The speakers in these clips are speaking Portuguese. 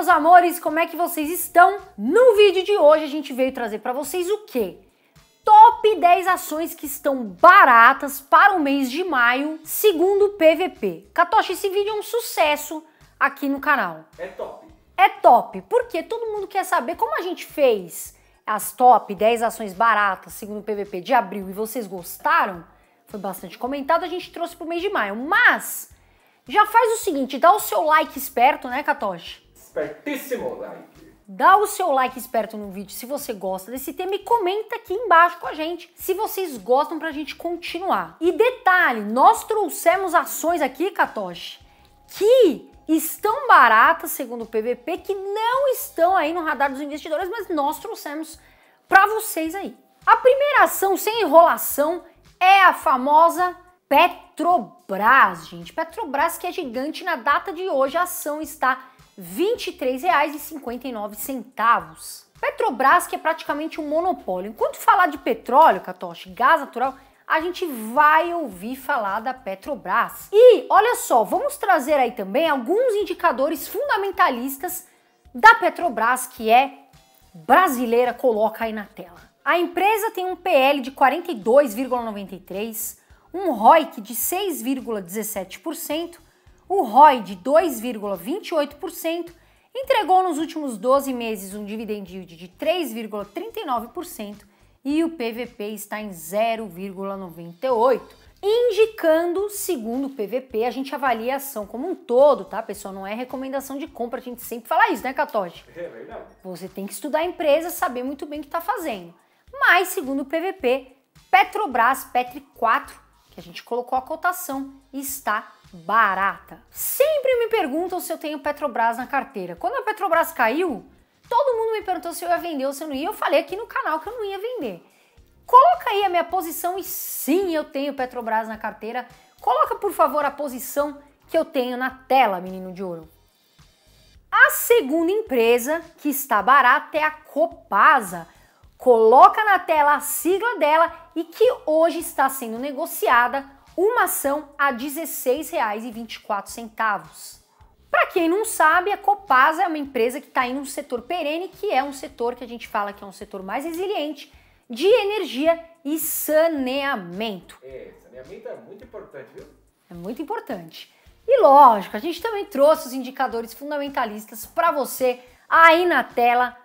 meus amores, como é que vocês estão? No vídeo de hoje a gente veio trazer para vocês o quê? Top 10 ações que estão baratas para o mês de maio, segundo o PVP. Katoshi, esse vídeo é um sucesso aqui no canal. É top. É top, porque todo mundo quer saber como a gente fez as top 10 ações baratas, segundo o PVP de abril, e vocês gostaram? Foi bastante comentado, a gente trouxe para o mês de maio, mas... Já faz o seguinte, dá o seu like esperto, né, Katoshi? espertíssimo like. Dá o seu like esperto no vídeo se você gosta desse tema e comenta aqui embaixo com a gente se vocês gostam pra gente continuar. E detalhe, nós trouxemos ações aqui, Katoshi, que estão baratas, segundo o PVP, que não estão aí no radar dos investidores, mas nós trouxemos para vocês aí. A primeira ação, sem enrolação, é a famosa Petrobras, gente. Petrobras que é gigante, na data de hoje a ação está R$ 23,59. Petrobras, que é praticamente um monopólio. Enquanto falar de petróleo, Catoche, gás natural, a gente vai ouvir falar da Petrobras. E olha só, vamos trazer aí também alguns indicadores fundamentalistas da Petrobras, que é brasileira, coloca aí na tela. A empresa tem um PL de 42,93, um ROIC de 6,17% o ROI de 2,28% entregou nos últimos 12 meses um dividend yield de 3,39% e o PVP está em 0,98, indicando, segundo o PVP, a gente avalia a ação como um todo, tá, pessoal? Não é recomendação de compra, a gente sempre fala isso, né, Catote? É verdade. Você tem que estudar a empresa, saber muito bem o que está fazendo. Mas, segundo o PVP, Petrobras Petri 4, que a gente colocou a cotação, está barata. Sempre me perguntam se eu tenho Petrobras na carteira. Quando a Petrobras caiu, todo mundo me perguntou se eu ia vender ou se eu não ia. Eu falei aqui no canal que eu não ia vender. Coloca aí a minha posição e sim, eu tenho Petrobras na carteira. Coloca, por favor, a posição que eu tenho na tela, menino de ouro. A segunda empresa que está barata é a Copasa. Coloca na tela a sigla dela e que hoje está sendo negociada uma ação a R$ 16,24. Para quem não sabe, a Copasa é uma empresa que está em um setor perene, que é um setor que a gente fala que é um setor mais resiliente de energia e saneamento. É, saneamento é muito importante, viu? É muito importante. E lógico, a gente também trouxe os indicadores fundamentalistas para você aí na tela.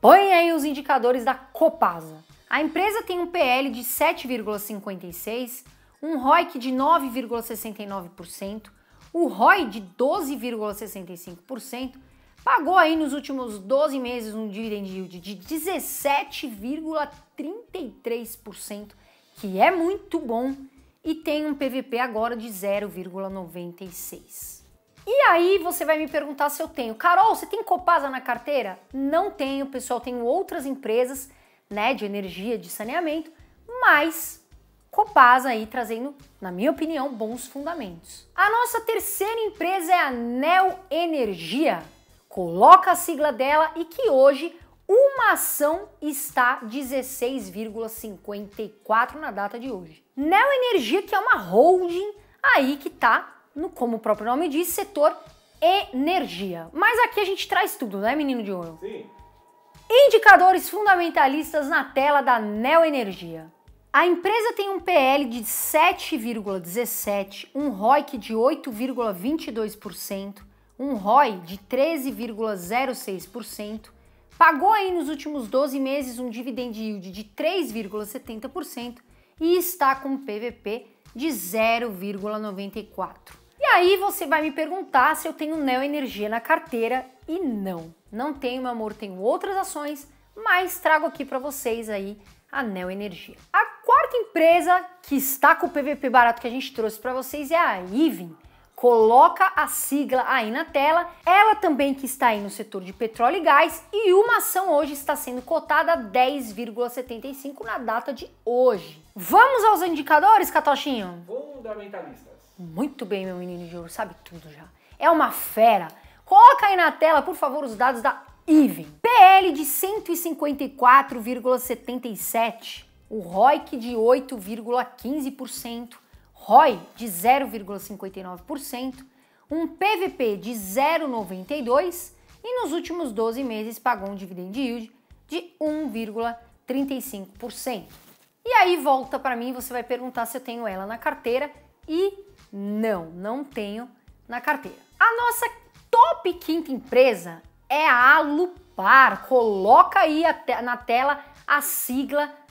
Põe aí os indicadores da Copasa. A empresa tem um PL de 7,56 um ROIC de 9,69%, o ROI de 12,65%, pagou aí nos últimos 12 meses um dividend yield de 17,33%, que é muito bom, e tem um PVP agora de 0,96%. E aí você vai me perguntar se eu tenho. Carol, você tem Copasa na carteira? Não tenho, pessoal, tenho outras empresas, né, de energia, de saneamento, mas Copasa aí trazendo, na minha opinião, bons fundamentos. A nossa terceira empresa é a Neo Energia. Coloca a sigla dela e que hoje uma ação está 16,54 na data de hoje. Neo Energia, que é uma holding aí que está, no, como o próprio nome diz, setor energia. Mas aqui a gente traz tudo, né, menino de ouro? Sim. Indicadores fundamentalistas na tela da Neo Energia. A empresa tem um PL de 7,17, um ROIC é de 8,22%, um ROI de 13,06%, pagou aí nos últimos 12 meses um dividend yield de 3,70% e está com um PVP de 0,94. E aí você vai me perguntar se eu tenho Neo Energia na carteira e não, não tenho, meu amor, tenho outras ações, mas trago aqui para vocês aí a Neo Energia. A quarta empresa que está com o PVP barato que a gente trouxe para vocês é a Ivin. Coloca a sigla aí na tela. Ela também que está aí no setor de petróleo e gás e uma ação hoje está sendo cotada a 10,75 na data de hoje. Vamos aos indicadores, Catochinho? Fundamentalistas. Muito bem, meu menino de ouro, sabe tudo já. É uma fera. Coloca aí na tela, por favor, os dados da Ivin. PL de 154,77 o ROIC de 8,15%, ROI de 0,59%, um PVP de 0,92% e nos últimos 12 meses pagou um dividend yield de 1,35%. E aí volta para mim, você vai perguntar se eu tenho ela na carteira e não, não tenho na carteira. A nossa top quinta empresa é a Alupar. Coloca aí te na tela a sigla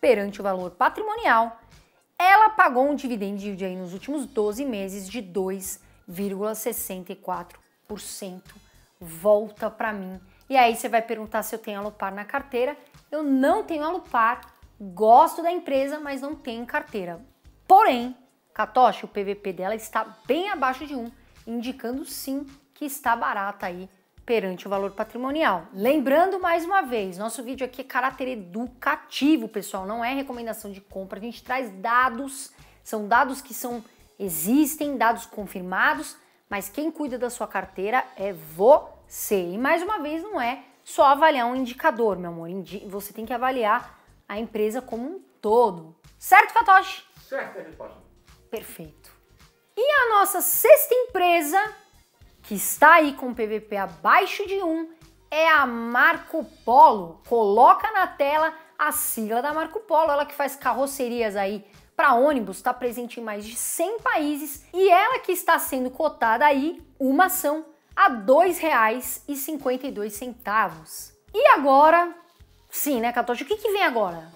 perante o valor patrimonial, ela pagou um dividend yield aí nos últimos 12 meses de 2,64%. Volta para mim. E aí você vai perguntar se eu tenho Alupar na carteira. Eu não tenho Alupar, gosto da empresa, mas não tenho carteira. Porém, Katoshi, o PVP dela está bem abaixo de 1, indicando sim que está barata aí perante o valor patrimonial. Lembrando mais uma vez, nosso vídeo aqui é caráter educativo, pessoal, não é recomendação de compra, a gente traz dados, são dados que são existem, dados confirmados, mas quem cuida da sua carteira é você. E mais uma vez, não é só avaliar um indicador, meu amor, você tem que avaliar a empresa como um todo. Certo, Fatoshi? Certo, resposta. Perfeito. E a nossa sexta empresa que está aí com PVP abaixo de 1 é a Marco Polo. Coloca na tela a sigla da Marco Polo, ela que faz carrocerias aí para ônibus, está presente em mais de 100 países e ela que está sendo cotada aí uma ação a R$ 2,52. E agora, sim, né, Catoche, o que, que vem agora?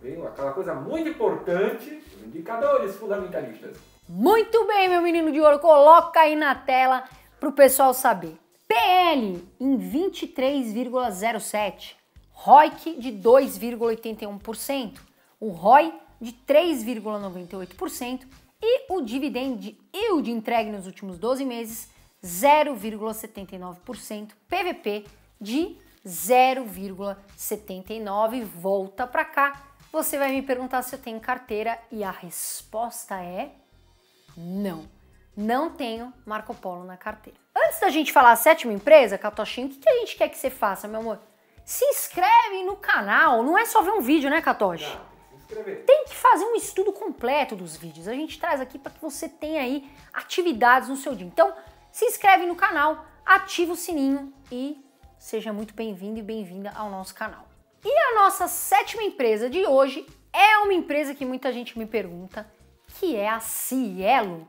Vem aquela coisa muito importante, indicadores fundamentalistas. Muito bem, meu menino de ouro, coloca aí na tela para o pessoal saber. PL em 23,07, ROIC de 2,81%, o ROI de 3,98% e o dividend yield entregue nos últimos 12 meses 0,79%, PVP de 0,79 volta para cá. Você vai me perguntar se eu tenho carteira e a resposta é não. Não tenho Marco Polo na carteira. Antes da gente falar a sétima empresa, Catochinho, o que, a gente quer que você faça, meu amor? Se inscreve no canal, não é só ver um vídeo, né, Catoche? Não, se Tem que fazer um estudo completo dos vídeos. A gente traz aqui para que você tenha aí atividades no seu dia. Então, se inscreve no canal, ativa o sininho e seja muito bem-vindo e bem-vinda ao nosso canal. E a nossa sétima empresa de hoje é uma empresa que muita gente me pergunta, que é a Cielo.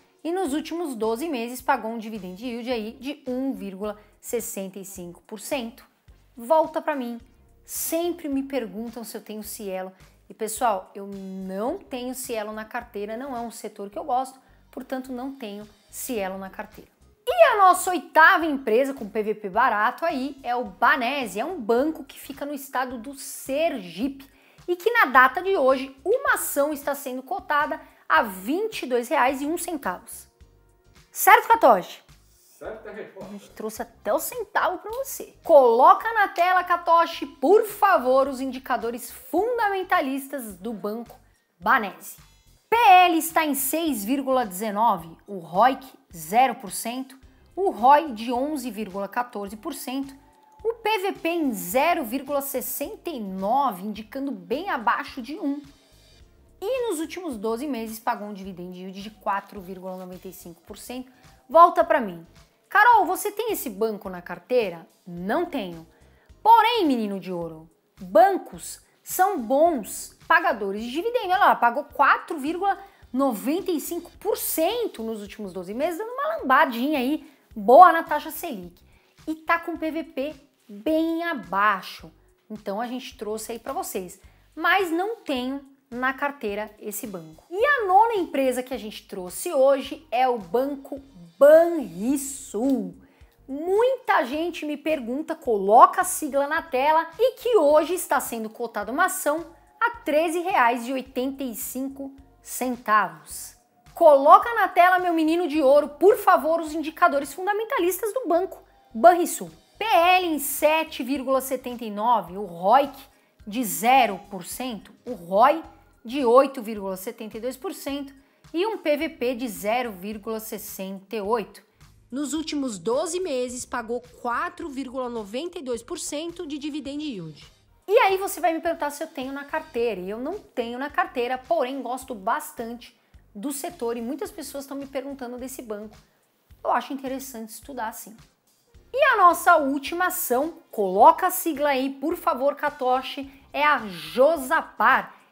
e nos últimos 12 meses pagou um dividend yield aí de 1,65%. Volta para mim. Sempre me perguntam se eu tenho Cielo. E pessoal, eu não tenho Cielo na carteira, não é um setor que eu gosto, portanto não tenho Cielo na carteira. E a nossa oitava empresa com PVP barato aí é o Banese, é um banco que fica no estado do Sergipe e que na data de hoje uma ação está sendo cotada a R$ 22,01. Certo, Catoge? Certo, é a gente trouxe até o centavo para você. Coloca na tela, Catoche, por favor, os indicadores fundamentalistas do Banco Banese. PL está em 6,19, o ROIC 0%, o ROI de 11,14%, o PVP em 0,69, indicando bem abaixo de 1 e nos últimos 12 meses pagou um dividend yield de 4,95%. Volta para mim. Carol, você tem esse banco na carteira? Não tenho. Porém, menino de ouro, bancos são bons pagadores de dividendos Olha lá, pagou 4,95% nos últimos 12 meses, dando uma lambadinha aí boa na taxa Selic. E tá com PVP bem abaixo. Então a gente trouxe aí para vocês. Mas não tenho na carteira esse banco. E a nona empresa que a gente trouxe hoje é o Banco Banrisul. Muita gente me pergunta, coloca a sigla na tela e que hoje está sendo cotada uma ação a R$ 13,85. Coloca na tela, meu menino de ouro, por favor, os indicadores fundamentalistas do banco Banrisul. PL em 7,79, o ROIC de 0%, o ROI de 8,72% e um PVP de 0,68%. Nos últimos 12 meses, pagou 4,92% de dividend yield. E aí você vai me perguntar se eu tenho na carteira. E eu não tenho na carteira, porém gosto bastante do setor e muitas pessoas estão me perguntando desse banco. Eu acho interessante estudar sim. E a nossa última ação, coloca a sigla aí, por favor, Katoshi, é a Josapar.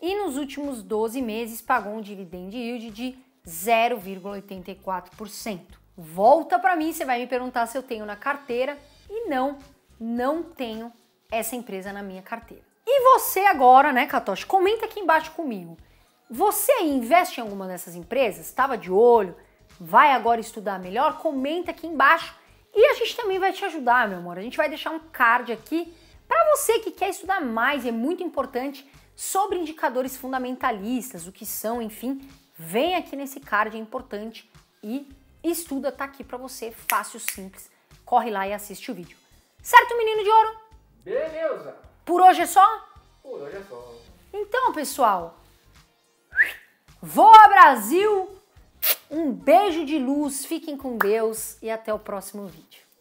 e nos últimos 12 meses pagou um dividend yield de 0,84%. Volta para mim, você vai me perguntar se eu tenho na carteira e não, não tenho essa empresa na minha carteira. E você agora, né, Katoshi? Comenta aqui embaixo comigo. Você investe em alguma dessas empresas? Estava de olho? Vai agora estudar melhor? Comenta aqui embaixo e a gente também vai te ajudar, meu amor. A gente vai deixar um card aqui para você que quer estudar mais. É muito importante sobre indicadores fundamentalistas, o que são, enfim, vem aqui nesse card, é importante e estuda, tá aqui para você, fácil, simples. Corre lá e assiste o vídeo. Certo, menino de ouro? Beleza! Por hoje é só? Por hoje é só. Então, pessoal, voa Brasil! Um beijo de luz, fiquem com Deus e até o próximo vídeo.